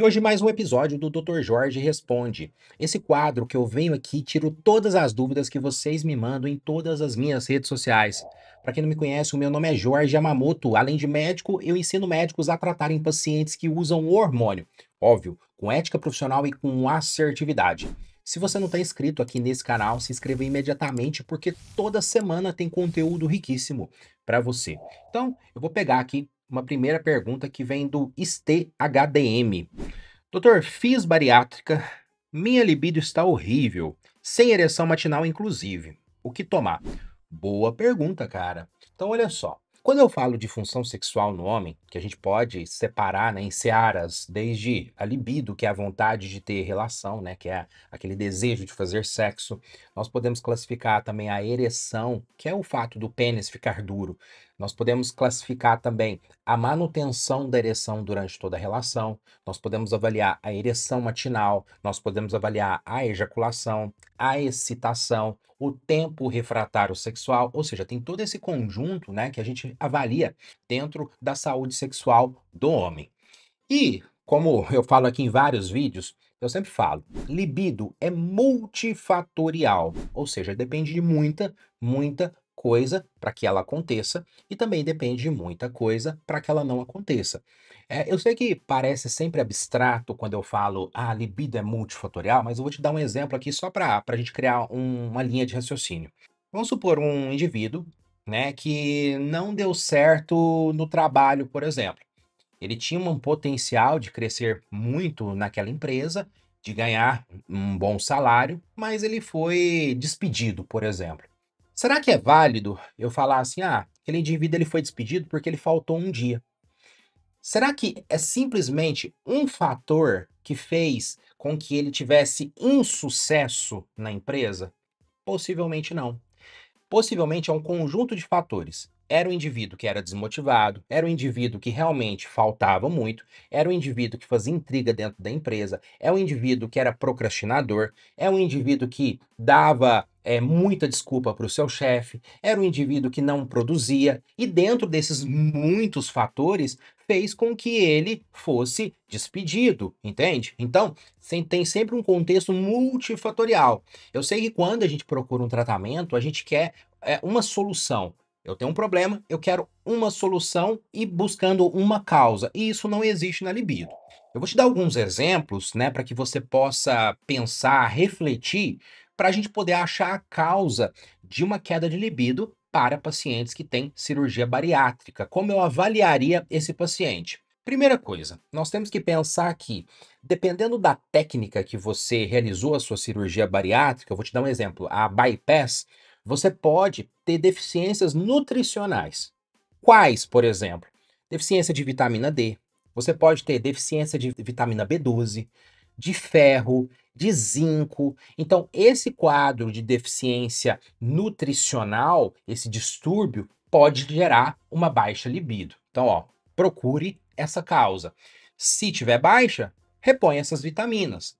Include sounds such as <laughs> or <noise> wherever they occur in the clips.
E hoje mais um episódio do Dr. Jorge Responde. Esse quadro que eu venho aqui tiro todas as dúvidas que vocês me mandam em todas as minhas redes sociais. Para quem não me conhece, o meu nome é Jorge Yamamoto. Além de médico, eu ensino médicos a tratarem pacientes que usam hormônio. Óbvio, com ética profissional e com assertividade. Se você não está inscrito aqui nesse canal, se inscreva imediatamente porque toda semana tem conteúdo riquíssimo para você. Então, eu vou pegar aqui uma primeira pergunta que vem do STHDM. Doutor, fiz bariátrica, minha libido está horrível, sem ereção matinal inclusive. O que tomar? Boa pergunta, cara. Então, olha só. Quando eu falo de função sexual no homem, que a gente pode separar né, em searas, desde a libido, que é a vontade de ter relação, né, que é aquele desejo de fazer sexo, nós podemos classificar também a ereção, que é o fato do pênis ficar duro. Nós podemos classificar também a manutenção da ereção durante toda a relação, nós podemos avaliar a ereção matinal, nós podemos avaliar a ejaculação, a excitação, o tempo refratário sexual, ou seja, tem todo esse conjunto né, que a gente avalia dentro da saúde sexual do homem. E, como eu falo aqui em vários vídeos, eu sempre falo, libido é multifatorial, ou seja, depende de muita, muita, coisa para que ela aconteça e também depende de muita coisa para que ela não aconteça. É, eu sei que parece sempre abstrato quando eu falo ah, a libido é multifatorial, mas eu vou te dar um exemplo aqui só para a gente criar um, uma linha de raciocínio. Vamos supor um indivíduo né, que não deu certo no trabalho, por exemplo. Ele tinha um potencial de crescer muito naquela empresa, de ganhar um bom salário, mas ele foi despedido, por exemplo. Será que é válido eu falar assim, ah, aquele indivíduo ele foi despedido porque ele faltou um dia? Será que é simplesmente um fator que fez com que ele tivesse insucesso na empresa? Possivelmente não. Possivelmente é um conjunto de fatores era um indivíduo que era desmotivado, era um indivíduo que realmente faltava muito, era um indivíduo que fazia intriga dentro da empresa, é um indivíduo que era procrastinador, é um indivíduo que dava é, muita desculpa para o seu chefe, era um indivíduo que não produzia, e dentro desses muitos fatores fez com que ele fosse despedido, entende? Então, tem sempre um contexto multifatorial. Eu sei que quando a gente procura um tratamento, a gente quer é, uma solução eu tenho um problema, eu quero uma solução e buscando uma causa. E isso não existe na libido. Eu vou te dar alguns exemplos, né, para que você possa pensar, refletir, para a gente poder achar a causa de uma queda de libido para pacientes que têm cirurgia bariátrica. Como eu avaliaria esse paciente? Primeira coisa, nós temos que pensar que, dependendo da técnica que você realizou a sua cirurgia bariátrica, eu vou te dar um exemplo, a bypass, você pode ter deficiências nutricionais. Quais, por exemplo? Deficiência de vitamina D, você pode ter deficiência de vitamina B12, de ferro, de zinco. Então, esse quadro de deficiência nutricional, esse distúrbio, pode gerar uma baixa libido. Então, ó, procure essa causa. Se tiver baixa, repõe essas vitaminas.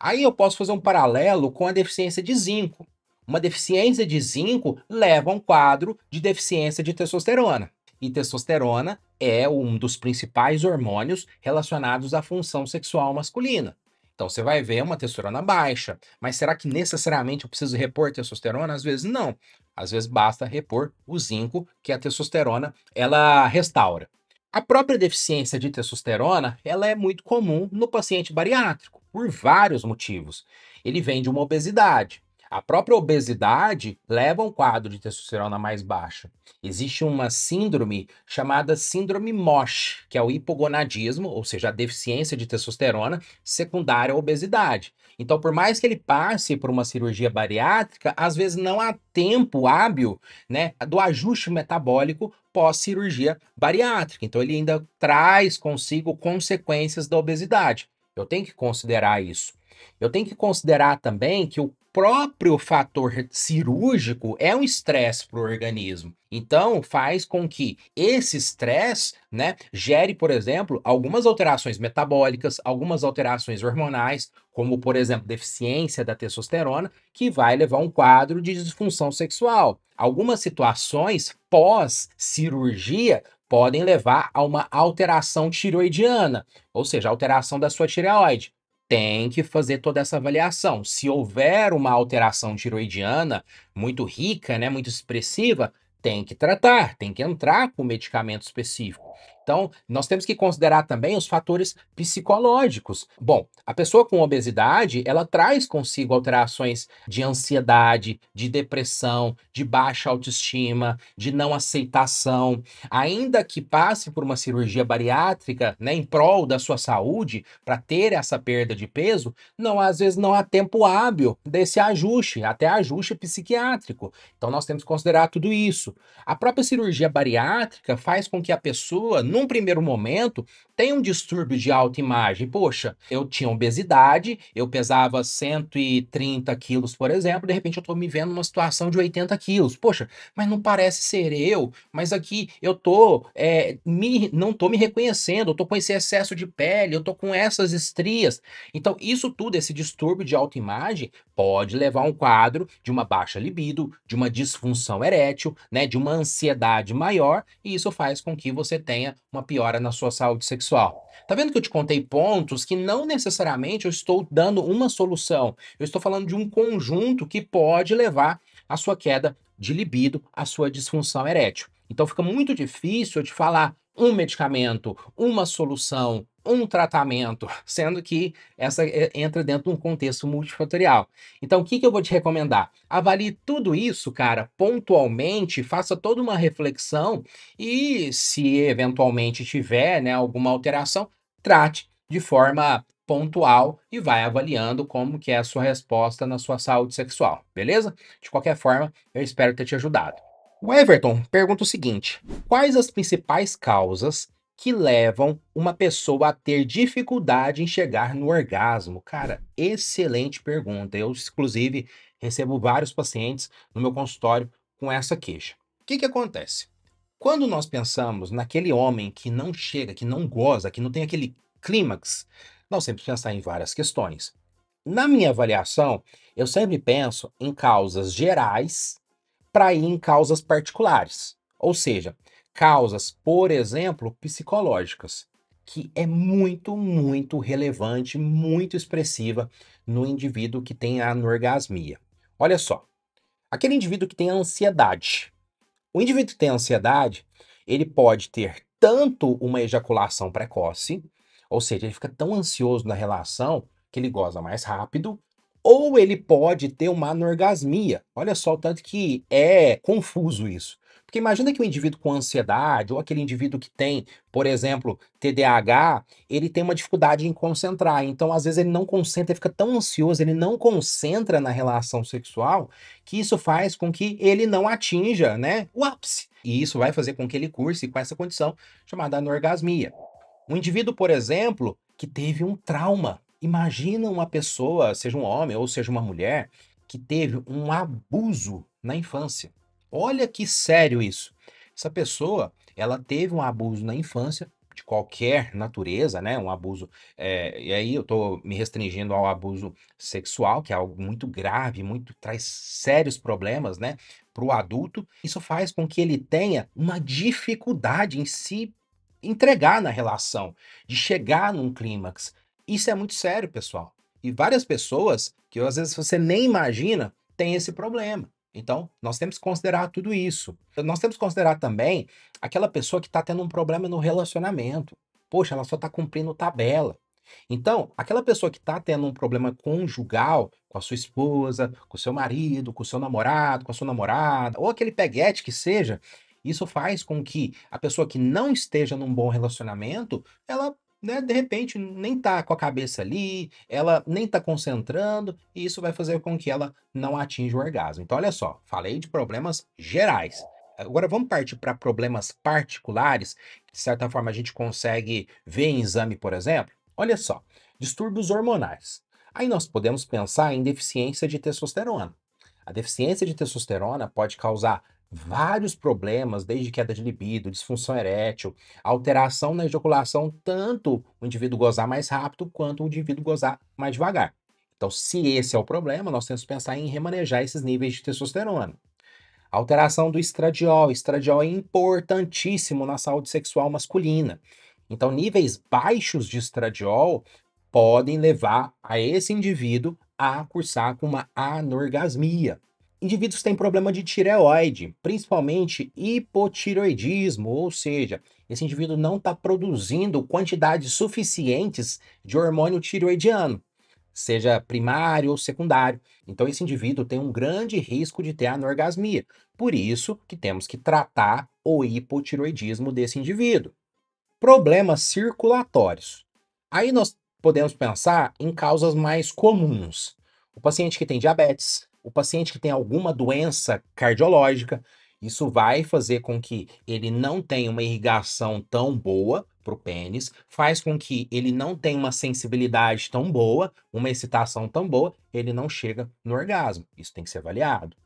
Aí eu posso fazer um paralelo com a deficiência de zinco. Uma deficiência de zinco leva a um quadro de deficiência de testosterona. E testosterona é um dos principais hormônios relacionados à função sexual masculina. Então você vai ver uma testosterona baixa, mas será que necessariamente eu preciso repor testosterona? Às vezes não. Às vezes basta repor o zinco, que a testosterona ela restaura. A própria deficiência de testosterona, ela é muito comum no paciente bariátrico por vários motivos. Ele vem de uma obesidade, a própria obesidade leva a um quadro de testosterona mais baixa. Existe uma síndrome chamada síndrome MOSH, que é o hipogonadismo, ou seja, a deficiência de testosterona secundária à obesidade. Então, por mais que ele passe por uma cirurgia bariátrica, às vezes não há tempo hábil, né, do ajuste metabólico pós-cirurgia bariátrica. Então, ele ainda traz consigo consequências da obesidade. Eu tenho que considerar isso. Eu tenho que considerar também que o próprio fator cirúrgico é um estresse para o organismo. Então, faz com que esse estresse né, gere, por exemplo, algumas alterações metabólicas, algumas alterações hormonais, como, por exemplo, deficiência da testosterona, que vai levar a um quadro de disfunção sexual. Algumas situações pós-cirurgia podem levar a uma alteração tiroidiana, ou seja, alteração da sua tireoide. Tem que fazer toda essa avaliação. Se houver uma alteração tiroidiana muito rica, né, muito expressiva, tem que tratar, tem que entrar com medicamento específico. Então, nós temos que considerar também os fatores psicológicos. Bom, a pessoa com obesidade, ela traz consigo alterações de ansiedade, de depressão, de baixa autoestima, de não aceitação. Ainda que passe por uma cirurgia bariátrica, né, em prol da sua saúde, para ter essa perda de peso, não às vezes não há tempo hábil desse ajuste, até ajuste psiquiátrico. Então, nós temos que considerar tudo isso. A própria cirurgia bariátrica faz com que a pessoa, num primeiro momento, tem um distúrbio de autoimagem. Poxa, eu tinha obesidade, eu pesava 130 quilos, por exemplo, de repente eu tô me vendo numa situação de 80 quilos. Poxa, mas não parece ser eu, mas aqui eu tô é, me, não tô me reconhecendo, eu tô com esse excesso de pele, eu tô com essas estrias. Então, isso tudo, esse distúrbio de autoimagem, pode levar a um quadro de uma baixa libido, de uma disfunção erétil, né, de uma ansiedade maior, e isso faz com que você tenha uma piora na sua saúde sexual. Tá vendo que eu te contei pontos que não necessariamente eu estou dando uma solução. Eu estou falando de um conjunto que pode levar à sua queda de libido, à sua disfunção erétil. Então fica muito difícil de falar um medicamento, uma solução, um tratamento, <laughs> sendo que essa eh, entra dentro de um contexto multifatorial. Então, o que, que eu vou te recomendar? Avalie tudo isso, cara, pontualmente, faça toda uma reflexão e, se eventualmente tiver né, alguma alteração, trate de forma pontual e vai avaliando como que é a sua resposta na sua saúde sexual, beleza? De qualquer forma, eu espero ter te ajudado. O Everton pergunta o seguinte: quais as principais causas que levam uma pessoa a ter dificuldade em chegar no orgasmo? Cara, excelente pergunta. Eu, inclusive, recebo vários pacientes no meu consultório com essa queixa. O que, que acontece? Quando nós pensamos naquele homem que não chega, que não goza, que não tem aquele clímax, nós sempre pensar em várias questões. Na minha avaliação, eu sempre penso em causas gerais para ir em causas particulares, ou seja, causas, por exemplo, psicológicas, que é muito, muito relevante, muito expressiva no indivíduo que tem a anorgasmia. Olha só, aquele indivíduo que tem ansiedade. O indivíduo que tem ansiedade, ele pode ter tanto uma ejaculação precoce, ou seja, ele fica tão ansioso na relação que ele goza mais rápido, ou ele pode ter uma anorgasmia. Olha só o tanto que é confuso isso. Porque imagina que o um indivíduo com ansiedade, ou aquele indivíduo que tem, por exemplo, TDAH, ele tem uma dificuldade em concentrar. Então, às vezes, ele não concentra, ele fica tão ansioso, ele não concentra na relação sexual, que isso faz com que ele não atinja né, o ápice. E isso vai fazer com que ele curse com essa condição chamada anorgasmia. Um indivíduo, por exemplo, que teve um trauma Imagina uma pessoa, seja um homem ou seja uma mulher, que teve um abuso na infância. Olha que sério isso. Essa pessoa, ela teve um abuso na infância de qualquer natureza, né? Um abuso. É, e aí eu tô me restringindo ao abuso sexual, que é algo muito grave, muito traz sérios problemas, né? Para o adulto. Isso faz com que ele tenha uma dificuldade em se entregar na relação, de chegar num clímax, isso é muito sério, pessoal. E várias pessoas que às vezes você nem imagina têm esse problema. Então, nós temos que considerar tudo isso. Nós temos que considerar também aquela pessoa que está tendo um problema no relacionamento. Poxa, ela só está cumprindo tabela. Então, aquela pessoa que está tendo um problema conjugal com a sua esposa, com o seu marido, com o seu namorado, com a sua namorada, ou aquele peguete que seja, isso faz com que a pessoa que não esteja num bom relacionamento, ela né, de repente nem tá com a cabeça ali, ela nem tá concentrando, e isso vai fazer com que ela não atinja o orgasmo. Então, olha só, falei de problemas gerais. Agora vamos partir para problemas particulares, que de certa forma a gente consegue ver em exame, por exemplo. Olha só, distúrbios hormonais. Aí nós podemos pensar em deficiência de testosterona. A deficiência de testosterona pode causar vários problemas, desde queda de libido, disfunção erétil, alteração na ejaculação, tanto o indivíduo gozar mais rápido quanto o indivíduo gozar mais devagar. Então, se esse é o problema, nós temos que pensar em remanejar esses níveis de testosterona. Alteração do estradiol. Estradiol é importantíssimo na saúde sexual masculina. Então, níveis baixos de estradiol podem levar a esse indivíduo a cursar com uma anorgasmia. Indivíduos têm problema de tireoide, principalmente hipotireoidismo, ou seja, esse indivíduo não está produzindo quantidades suficientes de hormônio tireoidiano, seja primário ou secundário. Então, esse indivíduo tem um grande risco de ter anorgasmia. Por isso que temos que tratar o hipotireoidismo desse indivíduo. Problemas circulatórios. Aí nós podemos pensar em causas mais comuns. O paciente que tem diabetes, o paciente que tem alguma doença cardiológica, isso vai fazer com que ele não tenha uma irrigação tão boa para o pênis, faz com que ele não tenha uma sensibilidade tão boa, uma excitação tão boa, ele não chega no orgasmo. Isso tem que ser avaliado.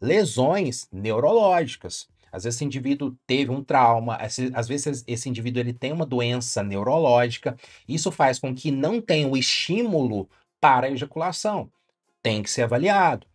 Lesões neurológicas. Às vezes esse indivíduo teve um trauma, às vezes esse indivíduo ele tem uma doença neurológica, isso faz com que não tenha o estímulo para a ejaculação. Tem que ser avaliado.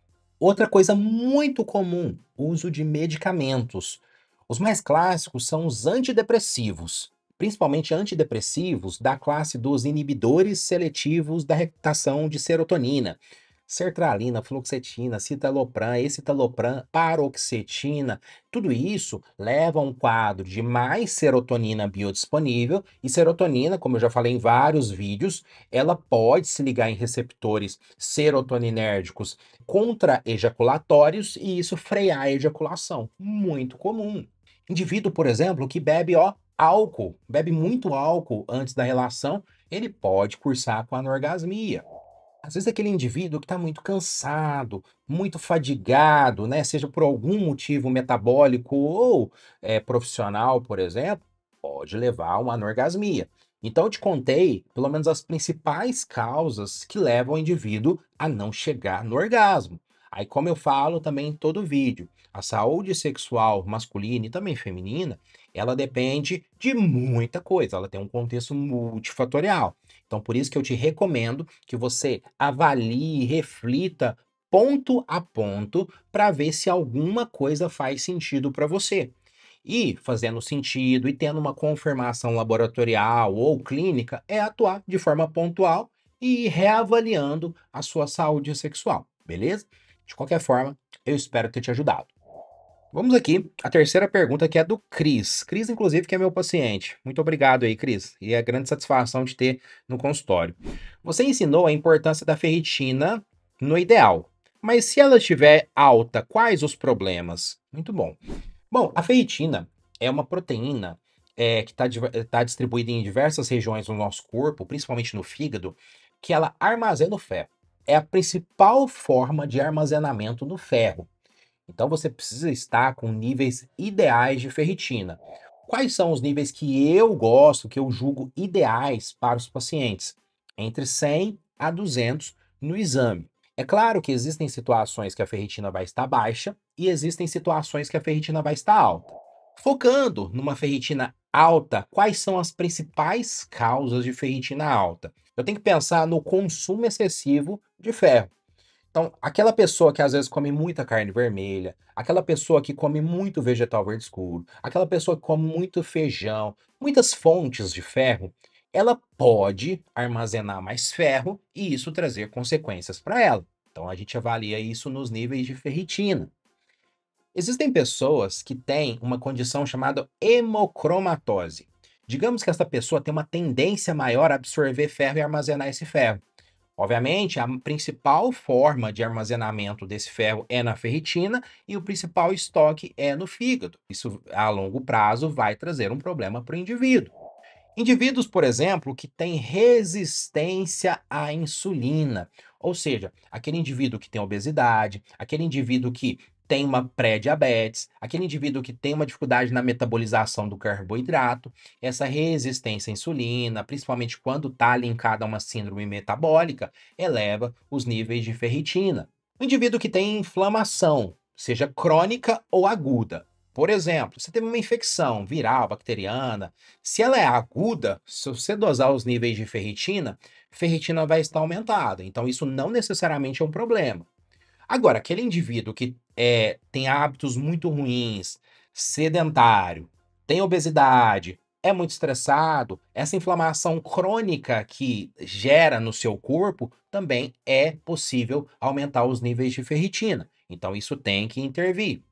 Outra coisa muito comum, uso de medicamentos. Os mais clássicos são os antidepressivos, principalmente antidepressivos da classe dos inibidores seletivos da recaptação de serotonina, sertralina, fluoxetina, citalopram, escitalopram, paroxetina, tudo isso leva a um quadro de mais serotonina biodisponível e serotonina, como eu já falei em vários vídeos, ela pode se ligar em receptores serotoninérgicos contra-ejaculatórios e isso frear a ejaculação, muito comum. Indivíduo, por exemplo, que bebe ó, álcool, bebe muito álcool antes da relação, ele pode cursar com anorgasmia às vezes aquele indivíduo que está muito cansado, muito fadigado, né? seja por algum motivo metabólico ou é, profissional, por exemplo, pode levar a uma anorgasmia. Então, eu te contei pelo menos as principais causas que levam o indivíduo a não chegar no orgasmo. Aí, como eu falo também em todo vídeo, a saúde sexual masculina e também feminina ela depende de muita coisa, ela tem um contexto multifatorial. Então, por isso que eu te recomendo que você avalie, reflita ponto a ponto para ver se alguma coisa faz sentido para você. E fazendo sentido e tendo uma confirmação laboratorial ou clínica é atuar de forma pontual e ir reavaliando a sua saúde sexual, beleza? De qualquer forma, eu espero ter te ajudado. Vamos aqui, a terceira pergunta que é do Cris. Cris, inclusive, que é meu paciente. Muito obrigado aí, Cris. E é grande satisfação de ter no consultório. Você ensinou a importância da ferritina no ideal. Mas se ela estiver alta, quais os problemas? Muito bom. Bom, a ferritina é uma proteína é, que está tá distribuída em diversas regiões do nosso corpo, principalmente no fígado, que ela armazena o ferro. É a principal forma de armazenamento do ferro. Então você precisa estar com níveis ideais de ferritina. Quais são os níveis que eu gosto, que eu julgo ideais para os pacientes? Entre 100 a 200 no exame. É claro que existem situações que a ferritina vai estar baixa e existem situações que a ferritina vai estar alta. Focando numa ferritina alta, quais são as principais causas de ferritina alta? Eu tenho que pensar no consumo excessivo de ferro. Então, aquela pessoa que às vezes come muita carne vermelha, aquela pessoa que come muito vegetal verde escuro, aquela pessoa que come muito feijão, muitas fontes de ferro, ela pode armazenar mais ferro e isso trazer consequências para ela. Então, a gente avalia isso nos níveis de ferritina. Existem pessoas que têm uma condição chamada hemocromatose. Digamos que essa pessoa tem uma tendência maior a absorver ferro e armazenar esse ferro. Obviamente, a principal forma de armazenamento desse ferro é na ferritina e o principal estoque é no fígado. Isso, a longo prazo, vai trazer um problema para o indivíduo. Indivíduos, por exemplo, que têm resistência à insulina, ou seja, aquele indivíduo que tem obesidade, aquele indivíduo que tem uma pré-diabetes, aquele indivíduo que tem uma dificuldade na metabolização do carboidrato, essa resistência à insulina, principalmente quando está linkada a uma síndrome metabólica, eleva os níveis de ferritina. O indivíduo que tem inflamação, seja crônica ou aguda. Por exemplo, você teve uma infecção viral, bacteriana, se ela é aguda, se você dosar os níveis de ferritina, ferritina vai estar aumentada. Então, isso não necessariamente é um problema. Agora, aquele indivíduo que é, tem hábitos muito ruins, sedentário, tem obesidade, é muito estressado, essa inflamação crônica que gera no seu corpo, também é possível aumentar os níveis de ferritina. Então, isso tem que intervir.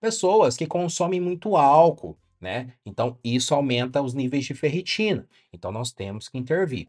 Pessoas que consomem muito álcool, né? Então, isso aumenta os níveis de ferritina. Então, nós temos que intervir.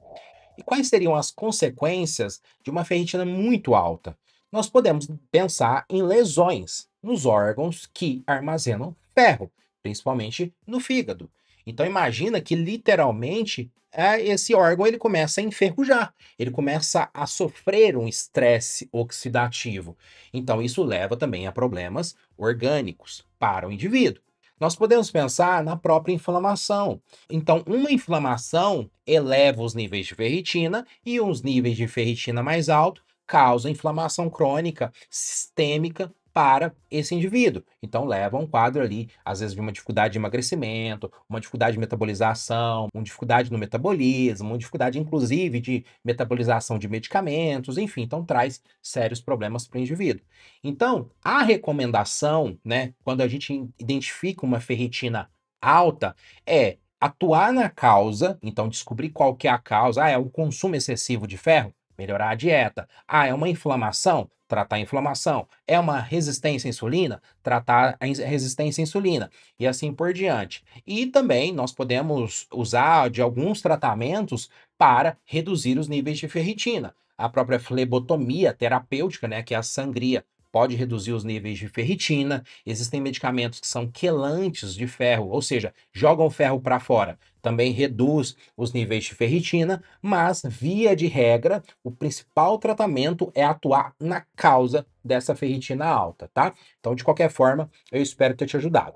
E quais seriam as consequências de uma ferritina muito alta? nós podemos pensar em lesões nos órgãos que armazenam ferro, principalmente no fígado. Então imagina que literalmente é, esse órgão ele começa a enferrujar, ele começa a sofrer um estresse oxidativo. Então isso leva também a problemas orgânicos para o indivíduo. Nós podemos pensar na própria inflamação. Então, uma inflamação eleva os níveis de ferritina e os níveis de ferritina mais alto causa inflamação crônica sistêmica para esse indivíduo. Então leva um quadro ali, às vezes de uma dificuldade de emagrecimento, uma dificuldade de metabolização, uma dificuldade no metabolismo, uma dificuldade inclusive de metabolização de medicamentos, enfim, então traz sérios problemas para o indivíduo. Então, a recomendação, né, quando a gente identifica uma ferritina alta, é atuar na causa, então descobrir qual que é a causa, ah, é o consumo excessivo de ferro, melhorar a dieta. Ah, é uma inflamação? Tratar a inflamação. É uma resistência à insulina? Tratar a resistência à insulina. E assim por diante. E também nós podemos usar de alguns tratamentos para reduzir os níveis de ferritina. A própria flebotomia terapêutica, né, que é a sangria pode reduzir os níveis de ferritina. Existem medicamentos que são quelantes de ferro, ou seja, jogam ferro para fora. Também reduz os níveis de ferritina, mas, via de regra, o principal tratamento é atuar na causa dessa ferritina alta, tá? Então, de qualquer forma, eu espero ter te ajudado.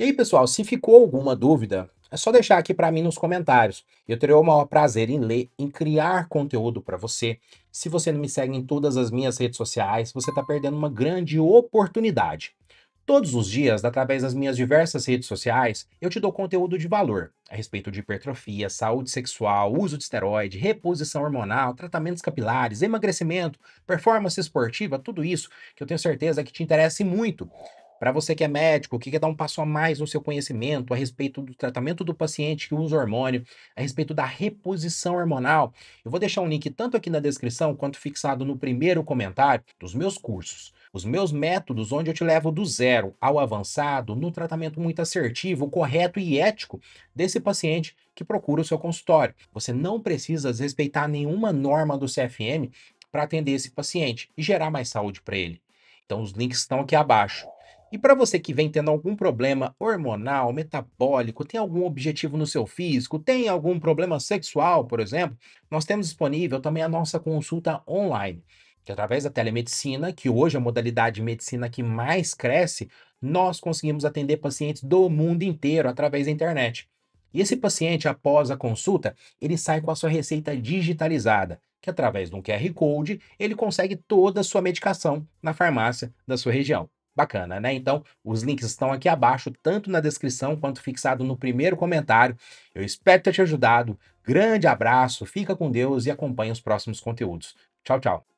E aí, pessoal, se ficou alguma dúvida, é só deixar aqui para mim nos comentários. Eu terei o maior prazer em ler, em criar conteúdo para você. Se você não me segue em todas as minhas redes sociais, você está perdendo uma grande oportunidade. Todos os dias, através das minhas diversas redes sociais, eu te dou conteúdo de valor a respeito de hipertrofia, saúde sexual, uso de esteroide, reposição hormonal, tratamentos capilares, emagrecimento, performance esportiva, tudo isso que eu tenho certeza que te interessa muito. Para você que é médico, que quer é dar um passo a mais no seu conhecimento a respeito do tratamento do paciente que usa hormônio, a respeito da reposição hormonal, eu vou deixar um link tanto aqui na descrição quanto fixado no primeiro comentário dos meus cursos. Os meus métodos, onde eu te levo do zero ao avançado, no tratamento muito assertivo, correto e ético desse paciente que procura o seu consultório. Você não precisa respeitar nenhuma norma do CFM para atender esse paciente e gerar mais saúde para ele. Então, os links estão aqui abaixo. E para você que vem tendo algum problema hormonal, metabólico, tem algum objetivo no seu físico, tem algum problema sexual, por exemplo, nós temos disponível também a nossa consulta online, que através da telemedicina, que hoje é a modalidade de medicina que mais cresce, nós conseguimos atender pacientes do mundo inteiro através da internet. E esse paciente, após a consulta, ele sai com a sua receita digitalizada, que através de um QR Code, ele consegue toda a sua medicação na farmácia da sua região. Bacana, né? Então, os links estão aqui abaixo, tanto na descrição quanto fixado no primeiro comentário. Eu espero ter te ajudado. Grande abraço, fica com Deus e acompanhe os próximos conteúdos. Tchau, tchau.